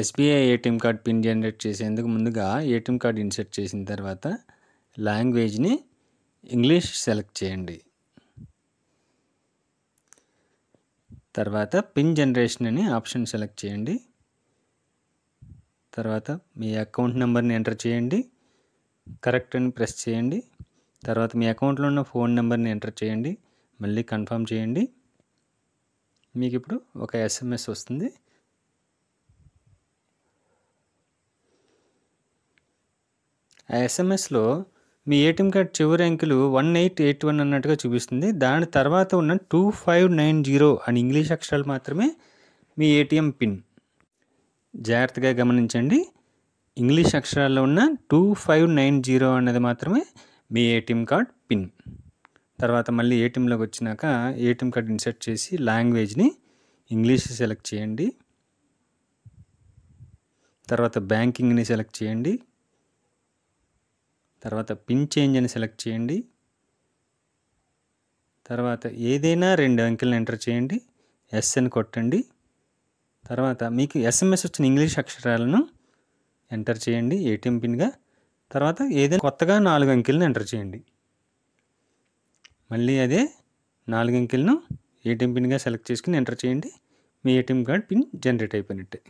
SBI ATM card pin generate చేసేందుకు ముందుగా ATM card insert చేసిన తర్వాత లాంగ్వేజ్ని ఇంగ్లీష్ సెలెక్ట్ చేయండి తర్వాత పిన్ జనరేషన్ అని ఆప్షన్ సెలెక్ట్ చేయండి తర్వాత మీ అకౌంట్ నెంబర్ని ఎంటర్ చేయండి కరెక్ట్ అని ప్రెస్ చేయండి తర్వాత మీ అకౌంట్లో ఉన్న ఫోన్ నెంబర్ని ఎంటర్ చేయండి మళ్ళీ కన్ఫర్మ్ చేయండి మీకు ఇప్పుడు ఒక ఎస్ఎంఎస్ వస్తుంది ఆ ఎస్ఎంఎస్లో మీ ఏటీఎం కార్డ్ చివరి అంకెలు వన్ ఎయిట్ ఎయిట్ వన్ అన్నట్టుగా చూపిస్తుంది దాని తర్వాత ఉన్న టూ ఫైవ్ నైన్ జీరో అని ఇంగ్లీష్ అక్షరాలు మాత్రమే మీ ఏటీఎం పిన్ జాగ్రత్తగా గమనించండి ఇంగ్లీష్ అక్షరాల్లో ఉన్న టూ ఫైవ్ నైన్ జీరో అన్నది మాత్రమే మీ ఏటీఎం కార్డ్ పిన్ తర్వాత మళ్ళీ ఏటీఎంలోకి వచ్చినాక ఏటీఎం కార్డ్ ఇన్సర్ట్ చేసి లాంగ్వేజ్ని ఇంగ్లీష్ సెలెక్ట్ చేయండి తర్వాత బ్యాంకింగ్ని సెలెక్ట్ చేయండి తర్వాత పిన్ చేంజ్ అని సెలెక్ట్ చేయండి తర్వాత ఏదైనా రెండు అంకెలను ఎంటర్ చేయండి ఎస్ అని కొట్టండి తర్వాత మీకు ఎస్ఎంఎస్ వచ్చిన ఇంగ్లీష్ అక్షరాలను ఎంటర్ చేయండి ఏటీఎం పిన్గా తర్వాత ఏదైనా కొత్తగా నాలుగు అంకెలను ఎంటర్ చేయండి మళ్ళీ అదే నాలుగు అంకెలను ఏటీఎం పిన్గా సెలెక్ట్ చేసుకుని ఎంటర్ చేయండి మీ ఏటీఎం కార్డ్ పిన్ జనరేట్ అయిపోయినట్టే